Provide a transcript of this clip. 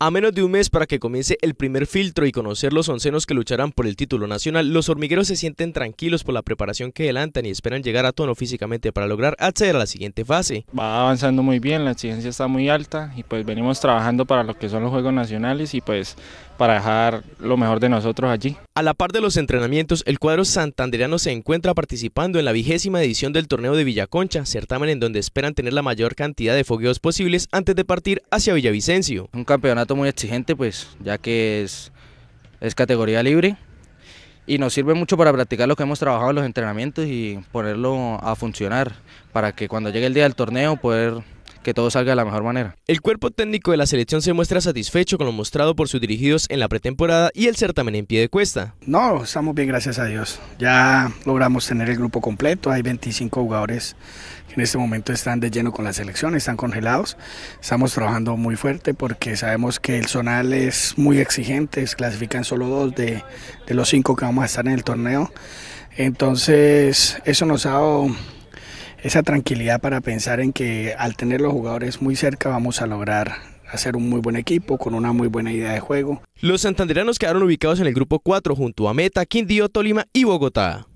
A menos de un mes para que comience el primer filtro y conocer los oncenos que lucharán por el título nacional, los hormigueros se sienten tranquilos por la preparación que adelantan y esperan llegar a tono físicamente para lograr acceder a la siguiente fase. Va avanzando muy bien, la exigencia está muy alta y pues venimos trabajando para lo que son los Juegos Nacionales y pues para dejar lo mejor de nosotros allí. A la par de los entrenamientos, el cuadro santandereano se encuentra participando en la vigésima edición del torneo de Villaconcha, certamen en donde esperan tener la mayor cantidad de fogueos posibles antes de partir hacia Villavicencio. Un campeonato muy exigente, pues, ya que es, es categoría libre y nos sirve mucho para practicar lo que hemos trabajado en los entrenamientos y ponerlo a funcionar para que cuando llegue el día del torneo poder que todo salga de la mejor manera. El cuerpo técnico de la selección se muestra satisfecho con lo mostrado por sus dirigidos en la pretemporada y el certamen en pie de cuesta. No, estamos bien, gracias a Dios. Ya logramos tener el grupo completo, hay 25 jugadores que en este momento están de lleno con la selección, están congelados. Estamos trabajando muy fuerte porque sabemos que el zonal es muy exigente, clasifican solo dos de, de los cinco que vamos a estar en el torneo. Entonces, eso nos ha dado esa tranquilidad para pensar en que al tener los jugadores muy cerca vamos a lograr hacer un muy buen equipo con una muy buena idea de juego. Los santandereanos quedaron ubicados en el grupo 4 junto a Meta, Quindío, Tolima y Bogotá.